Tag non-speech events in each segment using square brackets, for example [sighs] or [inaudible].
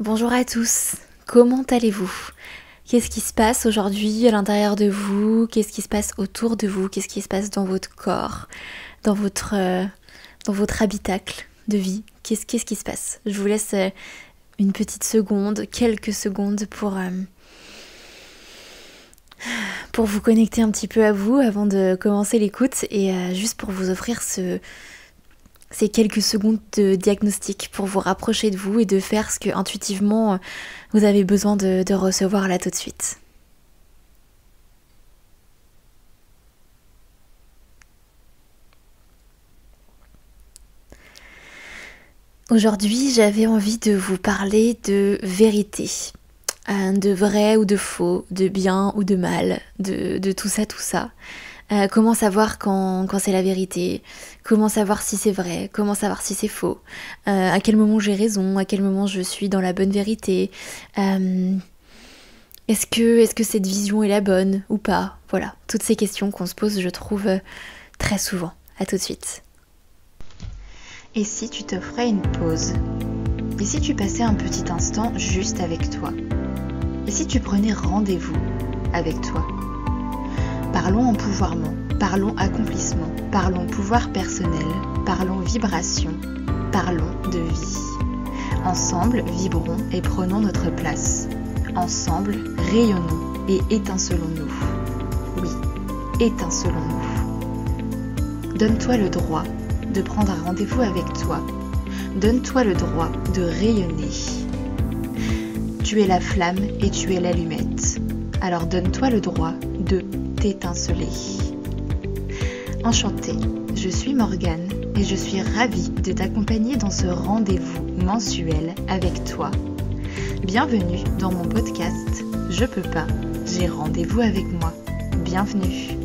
Bonjour à tous, comment allez-vous Qu'est-ce qui se passe aujourd'hui à l'intérieur de vous Qu'est-ce qui se passe autour de vous Qu'est-ce qui se passe dans votre corps Dans votre, euh, dans votre habitacle de vie Qu'est-ce qui se passe Je vous laisse euh, une petite seconde, quelques secondes pour, euh, pour vous connecter un petit peu à vous avant de commencer l'écoute et juste pour vous offrir ce, ces quelques secondes de diagnostic pour vous rapprocher de vous et de faire ce que intuitivement vous avez besoin de, recevoir là tout de suite. Aujourd'hui, j'avais envie de vous parler de vérité, euh, de vrai ou de faux, de bien ou de mal, de tout ça, tout ça. Euh, comment savoir quand, c'est la vérité Comment savoir si c'est vrai Comment savoir si c'est faux euh, À quel moment j'ai raison À quel moment je suis dans la bonne vérité euh, Est-ce que, est -ce que cette vision est la bonne ou pas Voilà, toutes ces questions qu'on se pose, je trouve, très souvent. À tout de suite. Et si tu t'offrais une pause Et si tu passais un petit instant juste avec toi Et si tu prenais rendez-vous avec toi Parlons empouvoirment, parlons accomplissement, parlons pouvoir personnel, parlons vibration, parlons de vie. Ensemble, vibrons et prenons notre place. Ensemble, rayonnons et étincelons-nous. Oui, étincelons-nous. Donne-toi le droit de prendre un rendez-vous avec toi. Donne-toi le droit de rayonner. Tu es la flamme et tu es l'allumette. Alors donne-toi le droit de étinceler. Enchantée, je suis Morgane et je suis ravie de t'accompagner dans ce rendez-vous mensuel avec toi. Bienvenue dans mon podcast Je peux pas, j'ai rendez-vous avec moi. Bienvenue.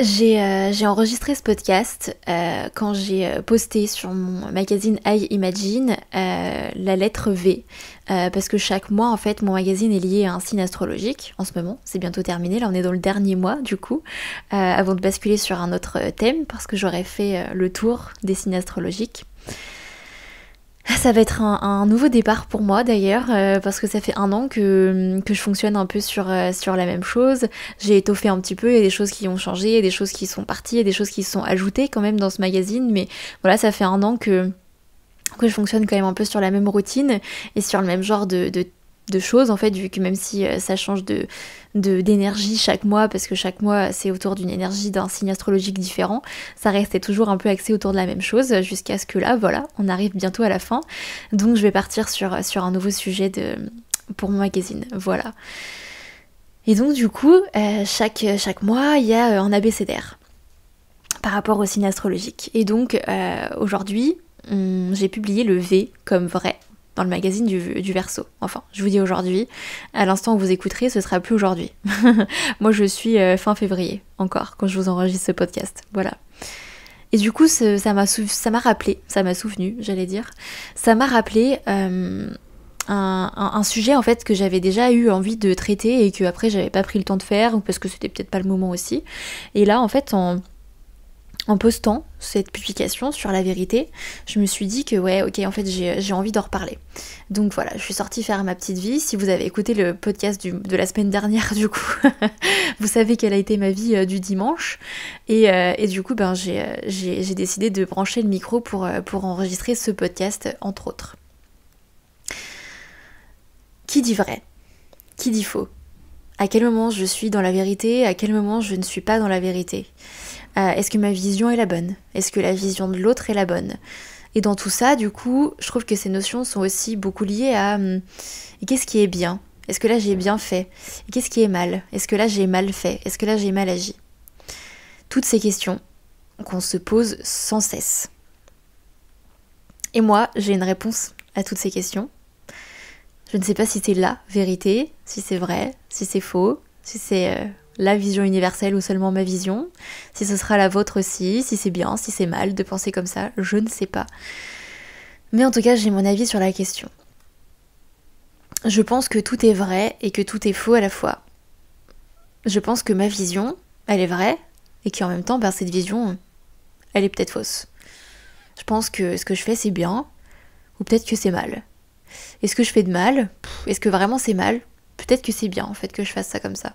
Euh, j'ai enregistré ce podcast euh, quand j'ai euh, posté sur mon magazine I Imagine la lettre V, parce que chaque mois en fait mon magazine est lié à un signe astrologique. En ce moment, c'est bientôt terminé, là on est dans le dernier mois du coup, avant de basculer sur un autre thème, parce que j'aurais fait le tour des signes astrologiques. Ça va être un, nouveau départ pour moi d'ailleurs, euh, parce que ça fait un an que, je fonctionne un peu sur, euh, sur la même chose. J'ai étoffé un petit peu, il y a des choses qui ont changé, il y a des choses qui sont parties, il y a des choses qui sont ajoutées quand même dans ce magazine, mais voilà, ça fait un an que que je fonctionne quand même un peu sur la même routine et sur le même genre de, de de choses en fait vu que même si euh, ça change de d'énergie chaque mois parce que chaque mois c'est autour d'une énergie d'un signe astrologique différent ça restait toujours un peu axé autour de la même chose jusqu'à ce que là voilà on arrive bientôt à la fin donc je vais partir sur, sur un nouveau sujet de pour mon magazine voilà et donc du coup euh, chaque, chaque mois il y a euh, un abécédaire par rapport au signe astrologique et donc aujourd'hui j'ai publié le V comme vrai dans le magazine du, du verso. Enfin, je vous dis aujourd'hui, à l'instant où vous écouterez, ce sera plus aujourd'hui. [laughs] Moi, je suis euh, fin février encore quand je vous enregistre ce podcast. Voilà. Et du coup, ça m'a ça m'a rappelé, ça m'a souvenu, j'allais dire, ça m'a rappelé euh, un, sujet en fait que j'avais déjà eu envie de traiter et que après j'avais pas pris le temps de faire parce que c'était peut-être pas le moment aussi. Et là, en fait, on en postant cette publication sur la vérité, je me suis dit que ouais, ok, en fait, j'ai envie d'en reparler. Donc voilà, je suis sortie faire ma petite vie. Si vous avez écouté le podcast de la semaine dernière, [laughs] du coup, vous savez quelle a été ma vie euh, du dimanche. Euh, et, du coup, ben, euh, j'ai décidé de brancher le micro pour enregistrer ce podcast, entre autres. Qui dit vrai Qui dit faux À quel moment je suis dans la vérité À quel moment je ne suis pas dans la vérité euh, est-ce que ma vision est la bonne Est-ce que la vision de l'autre est la bonne Et dans tout ça, du coup, je trouve que ces notions sont aussi beaucoup liées à hum, qu'est-ce qui est bien Est-ce que là j'ai bien fait Qu'est-ce qui est mal Est-ce que là j'ai mal fait Est-ce que là j'ai mal agi Toutes ces questions qu'on se pose sans cesse. Et moi, j'ai une réponse à toutes ces questions. Je ne sais pas si c'est la vérité, si c'est vrai, si c'est faux, si c'est euh, la vision universelle ou seulement ma vision, si ce sera la vôtre aussi, si c'est bien, si c'est mal de penser comme ça, je ne sais pas. Mais en tout cas, j'ai mon avis sur la question. Je pense que tout est vrai et que tout est faux à la fois. Je pense que ma vision, elle est vraie et qu'en même temps, ben, cette vision, elle est peut-être fausse. Je pense que ce que je fais, c'est bien ou peut-être que c'est mal. Est-ce que je fais de mal Est-ce que vraiment c'est mal Peut-être que c'est bien en fait que je fasse ça comme ça.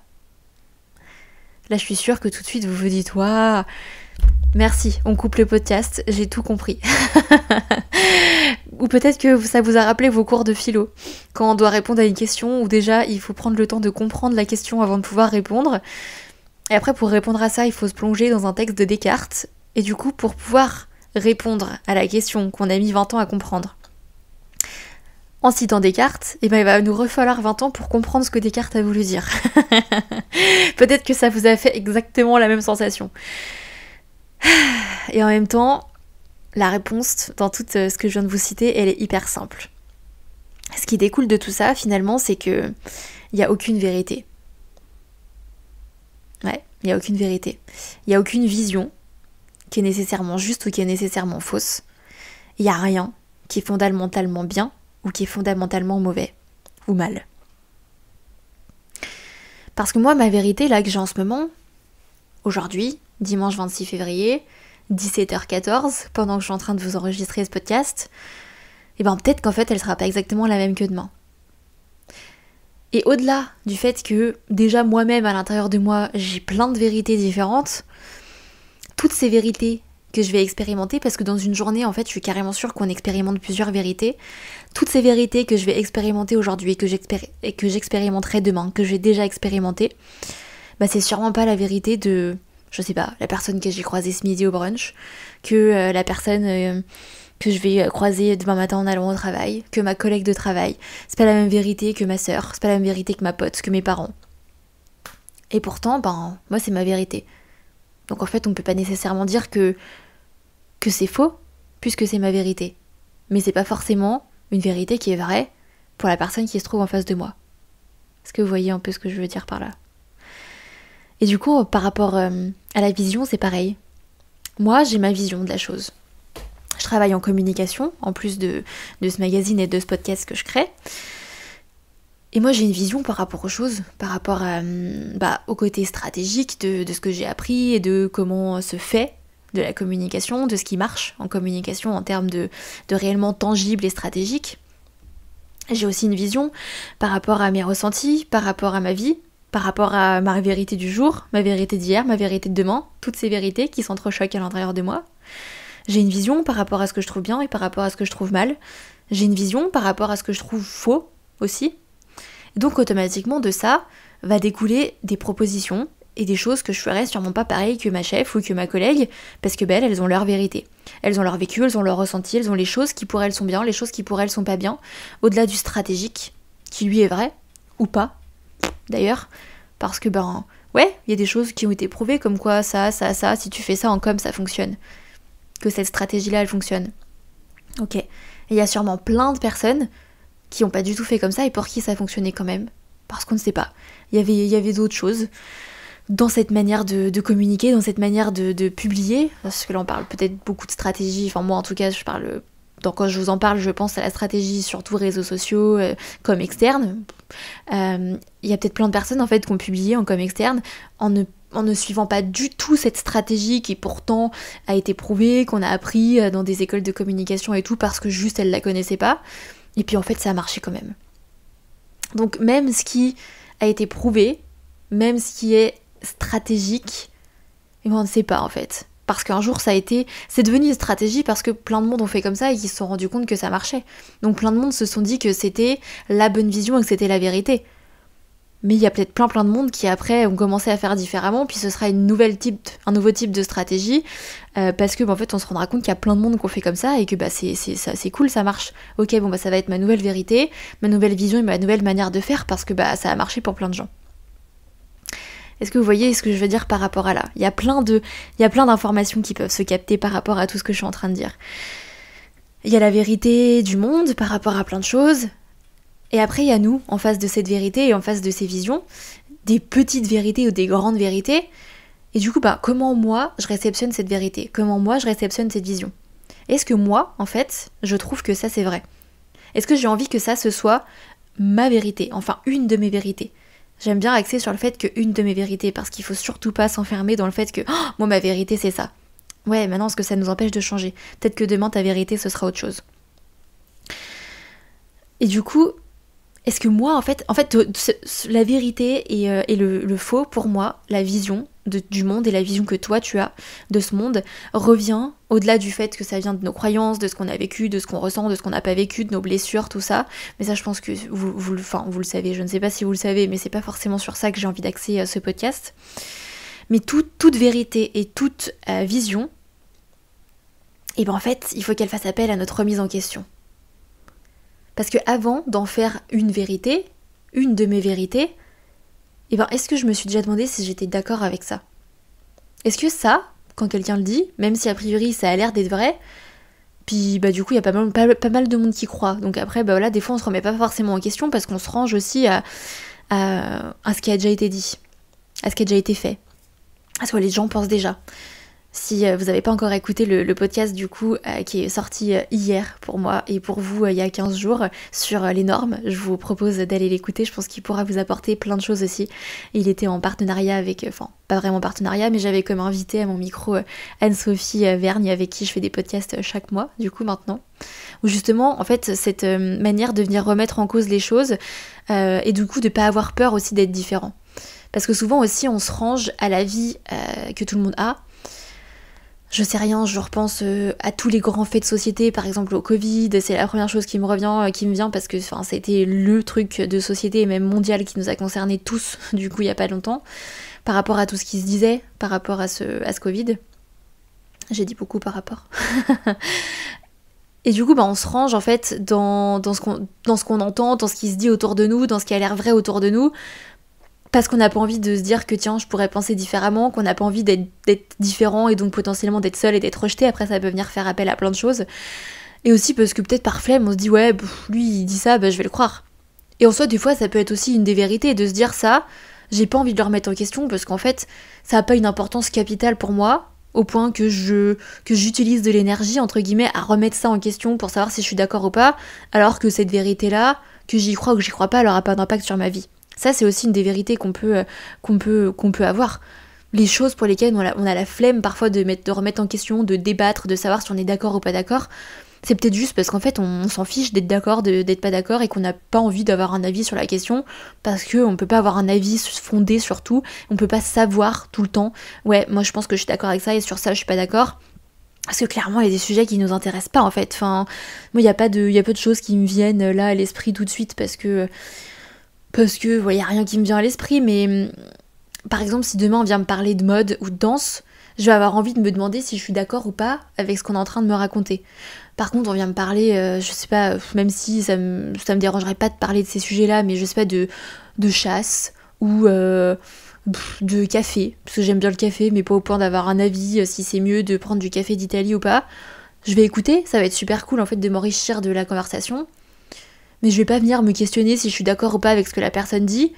Là, je suis sûre que tout de suite, vous vous dites, waouh, merci, on coupe le podcast, j'ai tout compris. [laughs] ou peut-être que ça vous a rappelé vos cours de philo, quand on doit répondre à une question, ou déjà, il faut prendre le temps de comprendre la question avant de pouvoir répondre. Et après, pour répondre à ça, il faut se plonger dans un texte de Descartes. Et du coup, pour pouvoir répondre à la question qu'on a mis 20 ans à comprendre, en citant Descartes, et eh ben il va nous refoir 20 ans pour comprendre ce que Descartes a voulu dire. [laughs] Peut-être que ça vous a fait exactement la même sensation. [sighs] Et en même temps, la réponse dans tout euh, ce que je viens de vous citer, elle est hyper simple. Ce qui découle de tout ça, finalement, c'est que il n'y a aucune vérité. Ouais, il n'y a aucune vérité. Il n'y a aucune vision qui est nécessairement juste ou qui est nécessairement fausse. Il n'y a rien qui est fondamentalement bien ou qui est fondamentalement mauvais ou mal. Parce que moi, ma vérité, là que j'ai en ce moment, aujourd'hui, dimanche 26 février, 17h14, pendant que je suis en train de vous enregistrer ce podcast, et eh bien ben peut-être qu'en fait elle sera pas exactement la même que demain. Et au-delà du fait que déjà moi-même à l'intérieur de moi j'ai plein de vérités différentes, toutes ces vérités que je vais expérimenter parce que dans une journée, en fait, je suis carrément sûre qu'on expérimente plusieurs vérités. Toutes ces vérités que je vais expérimenter aujourd'hui, et que j'expérimenterai demain, que j'ai déjà expérimenté, bah c'est sûrement pas la vérité de, je sais pas, la personne que j'ai croisée ce midi au brunch, que euh, la personne euh, que je vais euh, croiser demain matin en allant au travail, que ma collègue de travail. C'est pas la même vérité que ma sœur, c'est pas la même vérité que ma pote, que mes parents. Et pourtant, ben, moi, c'est ma vérité. Donc en fait, on ne peut pas nécessairement dire que que c'est faux, puisque c'est ma vérité. Mais c'est pas forcément une vérité qui est vraie pour la personne qui se trouve en face de moi. Est-ce que vous voyez un peu ce que je veux dire par là Et du coup, par rapport euh, à la vision, c'est pareil. Moi, j'ai ma vision de la chose. Je travaille en communication, en plus de, ce magazine et de ce podcast que je crée. Et moi, j'ai une vision par rapport aux choses, par rapport à, euh, bah, au côté stratégique de, de ce que j'ai appris et de comment se fait de la communication, de ce qui marche en communication en termes de, réellement tangible et stratégique. J'ai aussi une vision par rapport à mes ressentis, par rapport à ma vie, par rapport à ma vérité du jour, ma vérité d'hier, ma vérité de demain, toutes ces vérités qui s'entrechoquent à l'intérieur de moi. J'ai une vision par rapport à ce que je trouve bien et par rapport à ce que je trouve mal. J'ai une vision par rapport à ce que je trouve faux aussi. Donc automatiquement de ça va découler des propositions et des choses que je ferais sûrement pas pareil que ma chef ou que ma collègue, parce que ben, elles, ont leur vérité. Elles ont leur vécu, elles ont leur ressenti, elles ont les choses qui pour elles sont bien, les choses qui pour elles sont pas bien, au-delà du stratégique, qui lui est vrai, ou pas, d'ailleurs, parce que ben ouais, il y a des choses qui ont été prouvées, comme quoi ça, ça, ça, si tu fais ça en com, ça fonctionne. Que cette stratégie-là, elle fonctionne. Ok. il y a sûrement plein de personnes qui n'ont pas du tout fait comme ça et pour qui ça fonctionnait quand même, parce qu'on ne sait pas. Il y avait, y avait d'autres choses dans cette manière de, communiquer, dans cette manière de, publier, parce que là on parle peut-être beaucoup de stratégie, enfin moi en tout cas je parle, Dans quand je vous en parle je pense à la stratégie surtout réseaux sociaux, euh, comme externe. Euh, il y a peut-être plein de personnes en fait qui ont publié en comme externe en ne suivant pas du tout cette stratégie qui pourtant a été prouvée, qu'on a appris euh, dans des écoles de communication et tout, parce que juste elles la connaissaient pas. Et puis en fait, ça a marché quand même. Donc même ce qui a été prouvé, même ce qui est stratégique Et eh ben, on ne sait pas en fait. Parce qu'un jour, ça a été. C'est devenu une stratégie parce que plein de monde ont fait comme ça et qui se sont rendus compte que ça marchait. Donc plein de monde se sont dit que c'était la bonne vision et que c'était la vérité. Mais il y a peut-être plein plein de monde qui après ont commencé à faire différemment, puis ce sera une nouvelle type, un nouveau type de stratégie, euh, parce que bah, en fait on se rendra compte qu'il y a plein de monde qui ont fait comme ça et que bah, c'est, c'est, cool, ça marche. Ok, bon bah ça va être ma nouvelle vérité, ma nouvelle vision et ma nouvelle manière de faire parce que bah ça a marché pour plein de gens. Est-ce que vous voyez ce que je veux dire par rapport à là Il y a plein de, il y a plein d'informations qui peuvent se capter par rapport à tout ce que je suis en train de dire. Il y a la vérité du monde par rapport à plein de choses. Et après, il y a nous, en face de cette vérité et en face de ces visions, des petites vérités ou des grandes vérités. Et du coup, bah, comment moi, je réceptionne cette vérité Comment moi, je réceptionne cette vision Est-ce que moi, en fait, je trouve que ça, c'est vrai Est-ce que j'ai envie que ça, ce soit ma vérité Enfin, une de mes vérités j'aime bien axer sur le fait qu'une de mes vérités, parce qu'il faut surtout pas s'enfermer dans le fait que oh, moi ma vérité c'est ça. Ouais, maintenant ce que ça nous empêche de changer. Peut-être que demain ta vérité ce sera autre chose. Et du coup, est-ce que moi en fait, en fait la vérité et, euh, le faux pour moi, la vision, du monde et la vision que toi tu as de ce monde revient au-delà du fait que ça vient de nos croyances, de ce qu'on a vécu, de ce qu'on ressent, de ce qu'on n'a pas vécu, de nos blessures, tout ça. Mais ça, je pense que vous, vous, vous le savez, je ne sais pas si vous le savez, mais c'est pas forcément sur ça que j'ai envie d'axer euh, ce podcast. Mais toute vérité et toute euh, vision, et eh ben en fait, il faut qu'elle fasse appel à notre remise en question. Parce que avant d'en faire une vérité, une de mes vérités, et eh ben, est-ce que je me suis déjà demandé si j'étais d'accord avec ça Est-ce que ça, quand quelqu'un le dit, même si a priori ça a l'air d'être vrai, puis bah du coup il y a pas mal, de monde qui croit. Donc après bah voilà, des fois on se remet pas forcément en question parce qu'on se range aussi à, ce qui a déjà été dit, à ce qui a déjà été fait, à ce que les gens pensent déjà. Si euh, vous n'avez pas encore écouté le, podcast du coup euh, qui est sorti euh, hier pour moi et pour vous il y a 15 jours sur les normes, je vous propose d'aller l'écouter, je pense qu'il pourra vous apporter plein de choses aussi. Il était en partenariat avec, enfin pas vraiment partenariat, mais j'avais comme invité à mon micro Anne-Sophie Vergne avec qui je fais des podcasts chaque mois du coup maintenant. Ou justement en fait cette manière de venir remettre en cause les choses et du coup de pas avoir peur aussi d'être différent. Parce que souvent aussi on se range à la vie que tout le monde a je sais rien, je repense euh, à tous les grands faits de société, par exemple au Covid, c'est la première chose qui me revient, euh, qui me vient parce que c'était le truc de société et même mondial qui nous a concernés tous, [laughs] du coup, il n'y a pas longtemps, par rapport à tout ce qui se disait, par rapport à ce, à ce Covid. J'ai dit beaucoup par rapport. [laughs] Et du coup, bah, on se range en fait dans, dans ce qu'on entend, dans ce qui se dit autour de nous, dans ce qui a l'air vrai autour de nous, parce qu'on n'a pas envie de se dire que tiens, je pourrais penser différemment, qu'on n'a pas envie d'être différent et donc potentiellement d'être seul et d'être rejeté. Après, ça peut venir faire appel à plein de choses. Et aussi parce que peut-être par flemme, on se dit ouais, lui il dit ça, bah, je vais le croire. Et en soi, des fois, ça peut être aussi une des vérités de se dire ça, j'ai pas envie de le remettre en question parce qu'en fait, ça n'a pas une importance capitale pour moi au point que je que j'utilise de l'énergie entre guillemets à remettre ça en question pour savoir si je suis d'accord ou pas, alors que cette vérité là, que j'y crois ou que j'y crois pas, elle aura pas d'impact sur ma vie. Ça, c'est aussi une des vérités qu'on peut, euh, qu'on peut, qu'on peut avoir. Les choses pour lesquelles on a, on a la flemme parfois de, mettre, de remettre en question, de débattre, de savoir si on est d'accord ou pas d'accord, c'est peut-être juste parce qu'en fait on, s'en fiche d'être d'accord, d'être pas d'accord et qu'on n'a pas envie d'avoir un avis sur la question parce qu'on ne peut pas avoir un avis fondé sur tout, on peut pas savoir tout le temps, ouais, moi je pense que je suis d'accord avec ça et sur ça je suis pas d'accord. Parce que clairement, il y a des sujets qui nous intéressent pas en fait. Enfin, moi, il n'y y a peu de choses qui me viennent euh, là à l'esprit tout de suite parce que parce que, il a rien qui me vient à l'esprit, mais hum, par exemple, si demain on vient me parler de mode ou de danse, je vais avoir envie de me demander si je suis d'accord ou pas avec ce qu'on est en train de me raconter. Par contre, on vient me parler, euh, je sais pas, même si ça me, me dérangerait pas de parler de ces sujets-là, mais je sais pas, de, de chasse ou euh, de café, parce que j'aime bien le café, mais pas au point d'avoir un avis euh, si c'est mieux de prendre du café d'Italie ou pas. Je vais écouter, ça va être super cool en fait de m'enrichir de la conversation, mais je vais pas venir me questionner si je suis d'accord ou pas avec ce que la personne dit,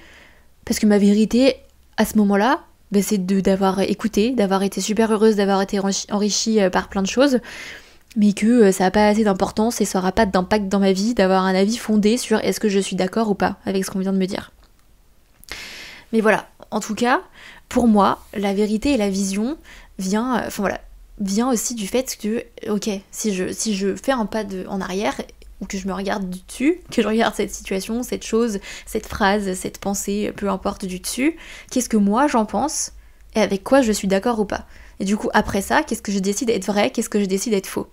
parce que ma vérité, à ce moment-là, ben, c'est d'avoir écouté, d'avoir été super heureuse, d'avoir été enrichie, euh, par plein de choses, mais que euh, ça n'a pas assez d'importance et ça n'aura pas d'impact dans ma vie d'avoir un avis fondé sur est-ce que je suis d'accord ou pas avec ce qu'on vient de me dire. Mais voilà, en tout cas, pour moi, la vérité et la vision vient, euh, enfin voilà, vient aussi du fait que, ok, si je, si je fais un pas de, en arrière, ou que je me regarde du dessus, que je regarde cette situation, cette chose, cette phrase, cette pensée, peu importe du dessus, qu'est-ce que moi j'en pense et avec quoi je suis d'accord ou pas. Et du coup, après ça, qu'est-ce que je décide d'être vrai, qu'est-ce que je décide d'être faux.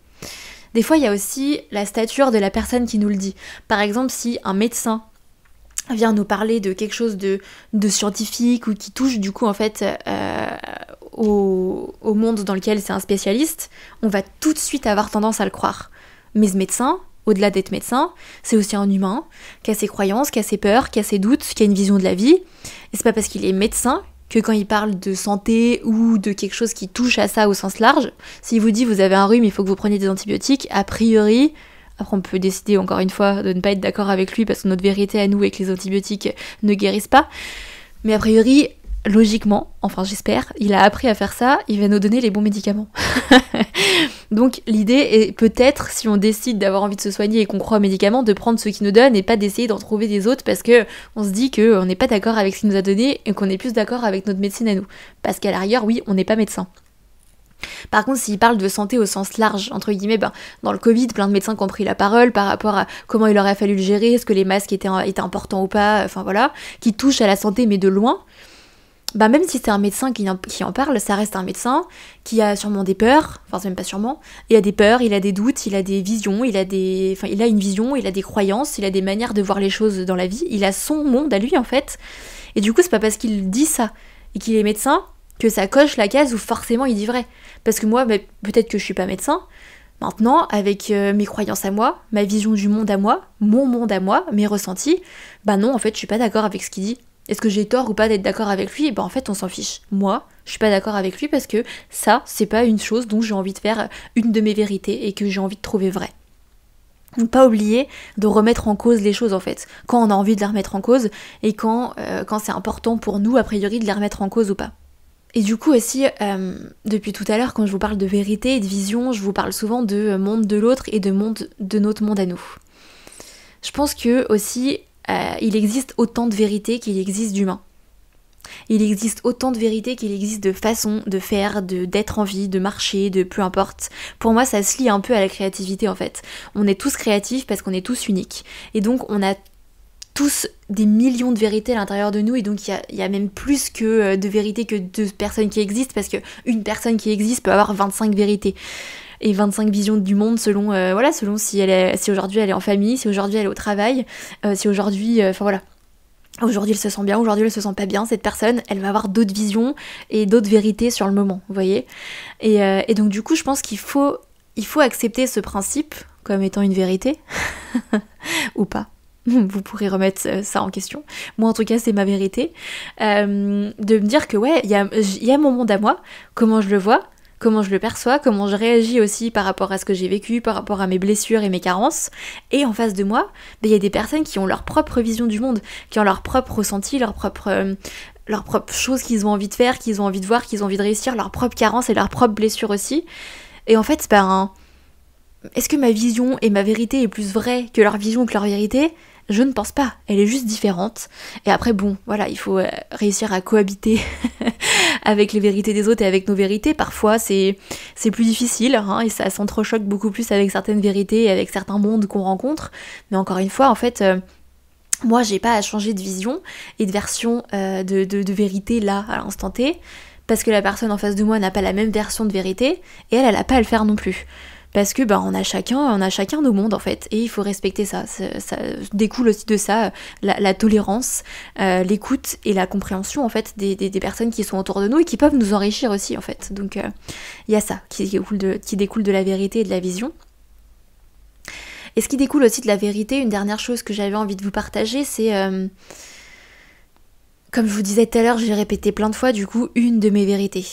Des fois, il y a aussi la stature de la personne qui nous le dit. Par exemple, si un médecin vient nous parler de quelque chose de, scientifique ou qui touche du coup en fait euh, au, au monde dans lequel c'est un spécialiste, on va tout de suite avoir tendance à le croire. Mais ce médecin, au-delà d'être médecin, c'est aussi un humain qui a ses croyances, qui a ses peurs, qui a ses doutes, qui a une vision de la vie. Et c'est pas parce qu'il est médecin que quand il parle de santé ou de quelque chose qui touche à ça au sens large, s'il vous dit vous avez un rhume, il faut que vous preniez des antibiotiques, a priori, après on peut décider encore une fois de ne pas être d'accord avec lui parce que notre vérité à nous est que les antibiotiques ne guérissent pas, mais a priori, logiquement, enfin j'espère, il a appris à faire ça, il va nous donner les bons médicaments. [laughs] Donc l'idée est peut-être, si on décide d'avoir envie de se soigner et qu'on croit aux médicaments, de prendre ce qui nous donne et pas d'essayer d'en trouver des autres parce que on se dit qu'on euh, n'est pas d'accord avec ce qu'il nous a donné et qu'on est plus d'accord avec notre médecine à nous. Parce qu'à l'arrière, oui, on n'est pas médecin. Par contre, s'il parle de santé au sens large, entre guillemets, ben, dans le Covid, plein de médecins qui ont pris la parole par rapport à comment il aurait fallu le gérer, est-ce que les masques étaient, euh, importants ou pas, enfin voilà, qui touchent à la santé mais de loin, bah même si c'est un médecin qui en, qui en, parle, ça reste un médecin qui a sûrement des peurs, enfin c'est même pas sûrement, il a des peurs, il a des doutes, il a des visions, il a des, enfin il a une vision, il a des croyances, il a des manières de voir les choses dans la vie, il a son monde à lui en fait. Et du coup c'est pas parce qu'il dit ça et qu'il est médecin que ça coche la case où forcément il dit vrai. Parce que moi bah, peut-être que je suis pas médecin. Maintenant, avec euh, mes croyances à moi, ma vision du monde à moi, mon monde à moi, mes ressentis, bah non, en fait, je suis pas d'accord avec ce qu'il dit. Est-ce que j'ai tort ou pas d'être d'accord avec lui eh ben en fait, on s'en fiche. Moi, je suis pas d'accord avec lui parce que ça, c'est pas une chose dont j'ai envie de faire euh, une de mes vérités et que j'ai envie de trouver vraie. Ne pas oublier de remettre en cause les choses en fait, quand on a envie de les remettre en cause et quand, euh, quand c'est important pour nous a priori de les remettre en cause ou pas. Et du coup aussi, euh, depuis tout à l'heure, quand je vous parle de vérité et de vision, je vous parle souvent de monde de l'autre et de monde de notre monde à nous. Je pense que aussi euh, il existe autant de vérités qu'il existe d'humains. Il existe autant de vérités qu'il existe de façons de faire, de d'être en vie, de marcher, de peu importe. Pour moi, ça se lie un peu à la créativité en fait. On est tous créatifs parce qu'on est tous uniques. Et donc, on a tous des millions de vérités à l'intérieur de nous et donc il y, a, même plus que euh, de vérités que de personnes qui existent parce qu'une personne qui existe peut avoir 25 vérités et 25 visions du monde selon, euh, voilà, selon si, elle est, si aujourd'hui elle est en famille, si aujourd'hui elle est au travail, euh, si aujourd'hui, euh, enfin voilà, aujourd'hui elle se sent bien, aujourd'hui elle se sent pas bien, cette personne, elle va avoir d'autres visions et d'autres vérités sur le moment, vous voyez. Et, donc du coup, je pense qu'il faut, il faut accepter ce principe comme étant une vérité, [laughs] ou pas. [laughs] Vous pourrez remettre ça en question. Moi, en tout cas, c'est ma vérité. de me dire que, ouais, il y a mon monde à moi, comment je le vois, comment je le perçois, comment je réagis aussi par rapport à ce que j'ai vécu, par rapport à mes blessures et mes carences. Et en face de moi, ben, il y a des personnes qui ont leur propre vision du monde, qui ont leur propre ressenti, leur propre, euh, chose qu'ils ont envie de faire, qu'ils ont envie de voir, qu'ils ont envie de réussir, leur propre carence et leurs propres blessures. aussi. Et en fait, c'est un... est-ce que ma vision et ma vérité est plus vraie que leur vision ou que leur vérité je ne pense pas, elle est juste différente. Et après, bon, voilà, il faut euh, réussir à cohabiter [laughs] avec les vérités des autres et avec nos vérités. Parfois, c'est plus difficile hein, et ça s'entrechoque beaucoup plus avec certaines vérités et avec certains mondes qu'on rencontre. Mais encore une fois, en fait. Euh, moi, j'ai pas à changer de vision et de version euh, de, de vérité là, à l'instant T parce que la personne en face de moi n'a pas la même version de vérité, et elle, elle n'a pas à le faire non plus parce que bah, on a chacun on a chacun nos mondes en fait et il faut respecter ça. Ça, découle aussi de ça euh, la, tolérance, euh, l'écoute et la compréhension en fait des, personnes qui sont autour de nous et qui peuvent nous enrichir aussi en fait. Donc il euh, y a ça qui découle, de, qui de la vérité et de la vision. Et ce qui découle aussi de la vérité, une dernière chose que j'avais envie de vous partager, c'est comme je vous disais tout à l'heure, j'ai répété plein de fois du coup une de mes vérités.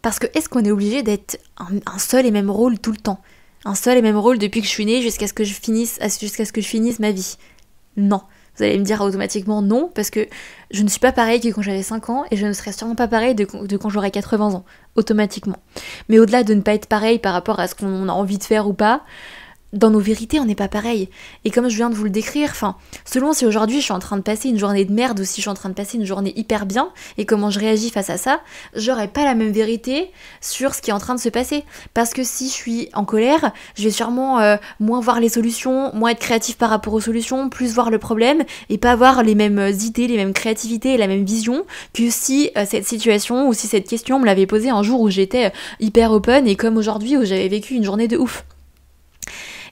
Parce que est-ce qu'on est obligé d'être un, seul et même rôle tout le temps. Un seul et même rôle depuis que je suis née jusqu'à ce que je finisse, jusqu'à ce que je finisse ma vie. Non. Vous allez me dire automatiquement non, parce que je ne suis pas pareille que quand j'avais 5 ans et je ne serai sûrement pas pareille de, quand j'aurai 80 ans, automatiquement. Mais au-delà de ne pas être pareille par rapport à ce qu'on a envie de faire ou pas, dans nos vérités, on n'est pas pareil. Et comme je viens de vous le décrire, enfin, selon si aujourd'hui je suis en train de passer une journée de merde ou si je suis en train de passer une journée hyper bien et comment je réagis face à ça, j'aurai pas la même vérité sur ce qui est en train de se passer. Parce que si je suis en colère, je vais sûrement euh, moins voir les solutions, moins être créatif par rapport aux solutions, plus voir le problème et pas avoir les mêmes euh, idées, les mêmes créativités et la même vision que si euh, cette situation ou si cette question me l'avait posée un jour où j'étais hyper open et comme aujourd'hui où j'avais vécu une journée de ouf.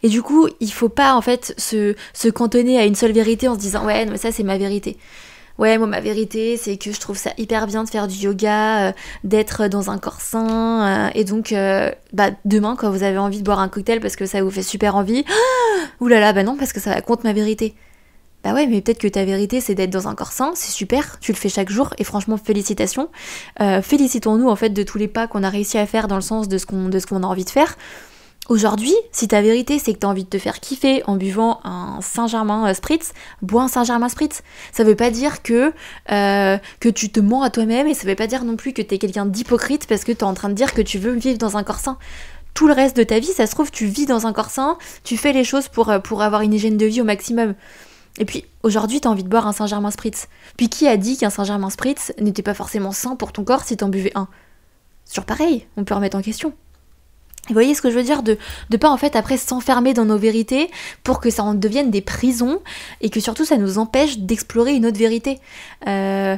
Et du coup, il faut pas en fait se, cantonner à une seule vérité en se disant ouais, non, ça c'est ma vérité. Ouais, moi ma vérité, c'est que je trouve ça hyper bien de faire du yoga, euh, d'être dans un corps sain. Euh, et donc, euh, bah, demain, quand vous avez envie de boire un cocktail parce que ça vous fait super envie, oulala [gasps] Ouh là là, bah non, parce que ça va contre ma vérité. Bah ouais, mais peut-être que ta vérité, c'est d'être dans un corps sain, c'est super, tu le fais chaque jour, et franchement, félicitations. Félicitons-nous en fait de tous les pas qu'on a réussi à faire dans le sens de ce qu'on a envie de faire. Aujourd'hui, si ta vérité c'est que t'as envie de te faire kiffer en buvant un Saint-Germain euh, Spritz, bois un Saint-Germain Spritz. Ça veut pas dire que, euh, que tu te mens à toi-même et ça veut pas dire non plus que t'es quelqu'un d'hypocrite parce que t'es en train de dire que tu veux vivre dans un corps sain. Tout le reste de ta vie, ça se trouve, tu vis dans un corps sain, tu fais les choses pour, euh, pour avoir une hygiène de vie au maximum. Et puis aujourd'hui, t'as envie de boire un Saint-Germain Spritz. Puis qui a dit qu'un Saint-Germain Spritz n'était pas forcément sain pour ton corps si t'en buvais un Sur pareil, on peut remettre en question. Vous voyez ce que je veux dire de ne pas en fait après s'enfermer dans nos vérités pour que ça en devienne des prisons et que surtout ça nous empêche d'explorer une autre vérité. Euh,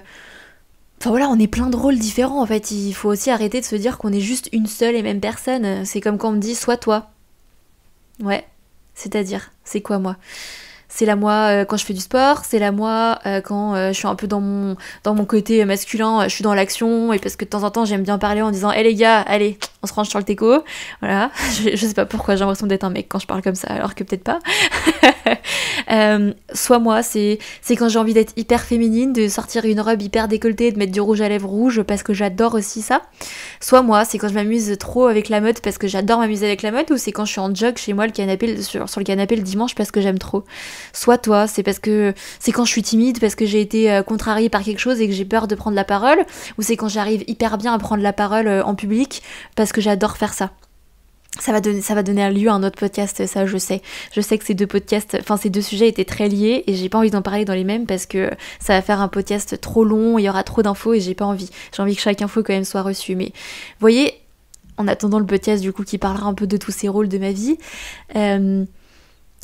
enfin voilà, on est plein de rôles différents en fait. Il faut aussi arrêter de se dire qu'on est juste une seule et même personne. C'est comme quand on me dit sois toi. Ouais, c'est-à-dire, c'est quoi moi c'est la moi euh, quand je fais du sport, c'est la moi euh, quand euh, je suis un peu dans mon, dans mon côté masculin, je suis dans l'action et parce que de temps en temps j'aime bien parler en disant hé eh, les gars, allez, on se range sur le déco Voilà, [laughs] je, sais pas pourquoi j'ai l'impression d'être un mec quand je parle comme ça alors que peut-être pas. [laughs] soit moi, c'est quand j'ai envie d'être hyper féminine, de sortir une robe hyper décolletée, de mettre du rouge à lèvres rouge parce que j'adore aussi ça. Soit moi, c'est quand je m'amuse trop avec la mode parce que j'adore m'amuser avec la mode ou c'est quand je suis en jog chez moi le canapé, sur, sur le canapé le dimanche parce que j'aime trop soit toi, c'est parce que c'est quand je suis timide, parce que j'ai été euh, contrariée par quelque chose et que j'ai peur de prendre la parole, ou c'est quand j'arrive hyper bien à prendre la parole euh, en public parce que j'adore faire ça. Ça va, donner, ça va donner lieu à un autre podcast, ça je sais. Je sais que ces deux podcasts, enfin ces deux sujets étaient très liés et j'ai pas envie d'en parler dans les mêmes parce que ça va faire un podcast trop long, il y aura trop d'infos et j'ai pas envie. J'ai envie que chaque info quand même soit reçue. Mais voyez, en attendant le podcast du coup qui parlera un peu de tous ces rôles de ma vie, euh,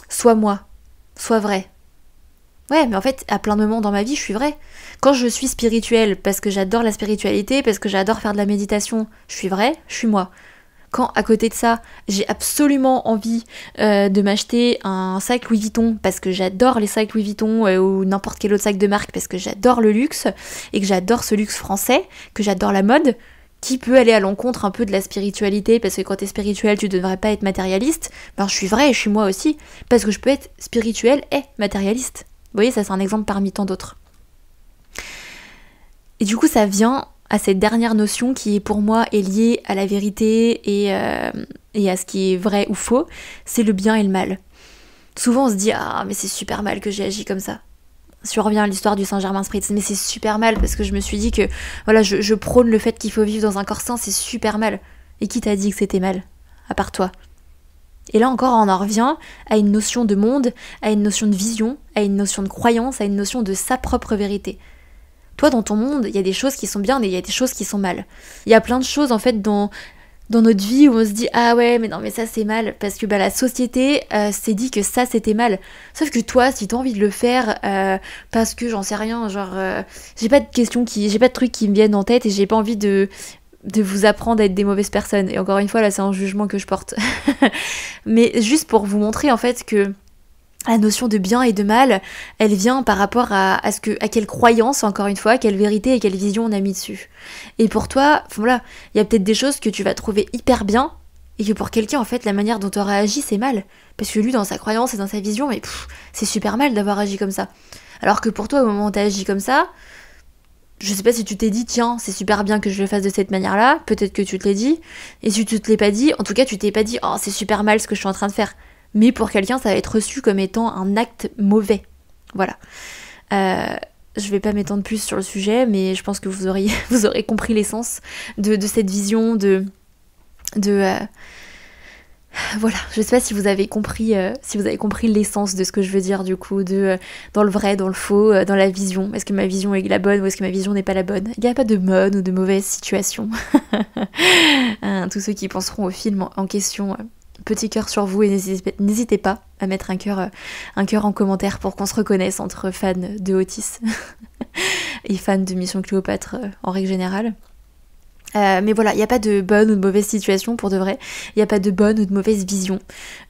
soit moi, sois vrai. Ouais, mais en fait, à plein de moments dans ma vie, je suis vrai. Quand je suis spirituelle, parce que j'adore la spiritualité, parce que j'adore faire de la méditation, je suis vrai, je suis moi. Quand à côté de ça, j'ai absolument envie euh, de m'acheter un sac Louis Vuitton parce que j'adore les sacs Louis Vuitton euh, ou n'importe quel autre sac de marque parce que j'adore le luxe et que j'adore ce luxe français, que j'adore la mode, qui peut aller à l'encontre un peu de la spiritualité, parce que quand es spirituel, tu devrais pas être matérialiste. Ben, je suis vrai, je suis moi aussi, parce que je peux être spirituel et matérialiste. Vous voyez, ça c'est un exemple parmi tant d'autres. Et du coup, ça vient à cette dernière notion qui pour moi est liée à la vérité et, euh, et à ce qui est vrai ou faux, c'est le bien et le mal. Souvent on se dit ah mais c'est super mal que j'ai agi comme ça à l'histoire du Saint-Germain-Spritz. Mais c'est super mal parce que je me suis dit que voilà, je, prône le fait qu'il faut vivre dans un corps sain, c'est super mal. Et qui t'a dit que c'était mal À part toi. Et là encore, on en revient à une notion de monde, à une notion de vision, à une notion de croyance, à une notion de sa propre vérité. Toi, dans ton monde, il y a des choses qui sont bien et il y a des choses qui sont mal. Il y a plein de choses, en fait, dont dans notre vie où on se dit ah ouais mais non mais ça c'est mal parce que bah, la société euh, s'est dit que ça c'était mal sauf que toi si t'as envie de le faire euh, parce que j'en sais rien genre euh, j'ai pas de questions qui j'ai pas de trucs qui me viennent en tête et j'ai pas envie de de vous apprendre à être des mauvaises personnes et encore une fois là c'est un jugement que je porte [laughs] mais juste pour vous montrer en fait que la notion de bien et de mal, elle vient par rapport à, ce que, à quelle croyance, encore une fois, quelle vérité et quelle vision on a mis dessus. Et pour toi, voilà, il y a peut-être des choses que tu vas trouver hyper bien, et que pour quelqu'un, en fait, la manière dont tu auras agi, c'est mal. Parce que lui, dans sa croyance et dans sa vision, mais c'est super mal d'avoir agi comme ça. Alors que pour toi, au moment où tu as agi comme ça, je sais pas si tu t'es dit, tiens, c'est super bien que je le fasse de cette manière-là, peut-être que tu te l'es dit, et si tu te l'es pas dit, en tout cas, tu t'es pas dit, oh, c'est super mal ce que je suis en train de faire mais pour quelqu'un, ça va être reçu comme étant un acte mauvais. Voilà. Je euh, je vais pas m'étendre plus sur le sujet, mais je pense que vous, auriez, [laughs] vous aurez compris l'essence de, cette vision, de. de euh, voilà, je sais pas si vous avez compris, euh, si vous avez compris l'essence de ce que je veux dire du coup, de dans le vrai, dans le faux, dans la vision. Est-ce que ma vision est la bonne ou est-ce que ma vision n'est pas la bonne Il n'y a pas de bonne ou de mauvaise situation. [laughs] Hein, tous ceux qui penseront au film en question petit cœur sur vous et n'hésitez pas à mettre un cœur, euh, un cœur en commentaire pour qu'on se reconnaisse entre fans de Otis [laughs] et fans de Mission Cléopâtre euh, en règle générale. Euh, mais voilà, il n'y a pas de bonne ou de mauvaise situation pour de vrai. Il n'y a pas de bonne ou de mauvaise vision.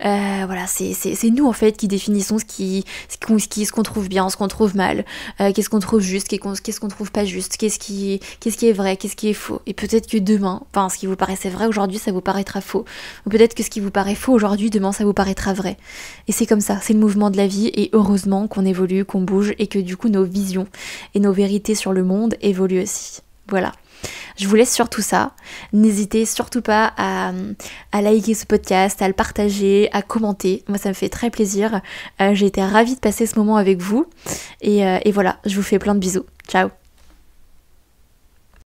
Euh, voilà, c'est nous en fait qui définissons ce qui, ce qu'on trouve bien, ce qu'on trouve mal, euh, qu'est-ce qu'on trouve juste, qu'est-ce qu'on trouve pas juste, qu'est-ce qui, qu'est-ce qui est vrai, qu'est-ce qui est faux. Et peut-être que demain, enfin, ce qui vous paraissait vrai aujourd'hui, ça vous paraîtra faux. Ou peut-être que ce qui vous paraît faux aujourd'hui, demain, ça vous paraîtra vrai. Et c'est comme ça, c'est le mouvement de la vie. Et heureusement qu'on évolue, qu'on bouge et que du coup nos visions et nos vérités sur le monde évoluent aussi. Voilà. Je vous laisse sur tout ça. N'hésitez surtout pas à, liker ce podcast, à le partager, à commenter. Moi, ça me fait très plaisir. Euh, j'ai été ravie de passer ce moment avec vous. et euh, voilà, je vous fais plein de bisous. Ciao